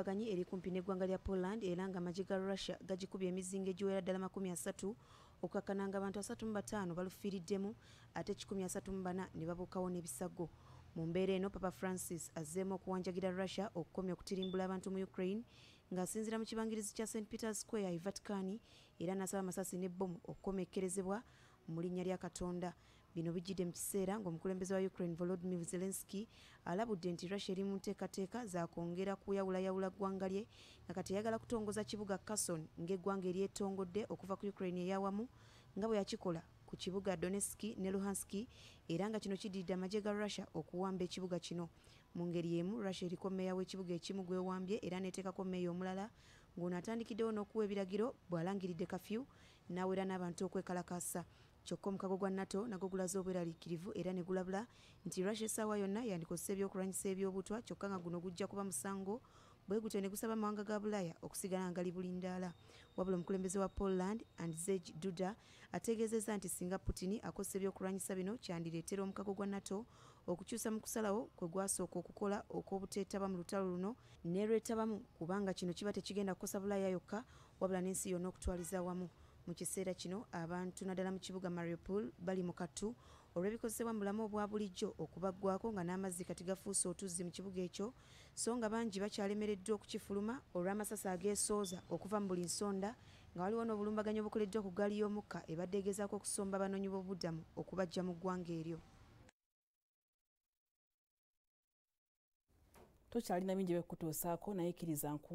obulumbaganyi eri kumpi neggwanga lya poland era nga amagye ga russia gagikubya emizingo egiwera ddala 3 okukakana nga abantu 35 balufiiriddemu ate 34 ne babuukawo n'ebisago mu mbeera eno papa francis azzeemu okuwanjagira russia okukomya okutirimbula abantu mu ukraine ng'asinziira mu kibangirizi kya st peters square e vaticani era n'asaba amasasi ne bomu okukomekkerezebwa mu linnya lya katonda bino bijjidde mu kiseera ng'omukulembeze wa ukraine volodimir zelenski alabudde nti russia eri mu nteekateeka zakwongera kuyawulayawula ggwanga lye nga kateyagala kutongoza kibuga kason ng'eggwanga eryetongodde okuva ku ukraine eyawamu nga bwe yakikola ku kibuga donetski ne luhanski era nga kino kidiridde amagye ga russia okuwamba ekibuga kino mu ngeri emu russia eriko meeya w'ekibuga ekimu gwewambye era neteekako meeya omulala ng'ono atandikiddewo n'okuwa ebiragiro bw'alangiridde kafyu n'awera n'abantu okwekalakasa kyokka omukago gwa nato nago gulaze obweraliikirivu era ne gulabula nti rusia essaawa yonna yandikozesa ebyokulwanyisa ebyobutwa kyokka nga guno gujja kuba musango bwe gutyo ne gusaba amawanga ga bulaaya okusigala nga li bulindaala wabula omukulembeze wa poland andzeg duda ategeezezza nti singa putini akozesa ebyokulwanyisa bino kyandireetera omukago gwa nato okukyusa mu kusalawo kwe gwasooka okukola okw'obuteetaba mu lutalo luno neerwetabamu kubanga kino kiba tekigenda kukosa bulaaya yokka wabula n'ensi yonna okutwaliza awamu mu kiseera kino abantu naddala mu kibuga mariopol bali mu kattu olw'ebikozesebwa mu bulamu obwa bulijjo okubaggwako nga n'amazzi kati gafuuse otuzzi mu kibuga ekyo so nga bangi bakyalemeredde okukifuluma olw'amasasi ageesooza okuva mu buli nsonda nga waliwo n'obulumbaganyo obukoleddwa ku gaali y'omukka ebadde egezaako okusomba abanoonyi b'obuddamu okubajja mu ggwanga eryo tokyalina bingi bekutuusaako naye kkiriza nkumu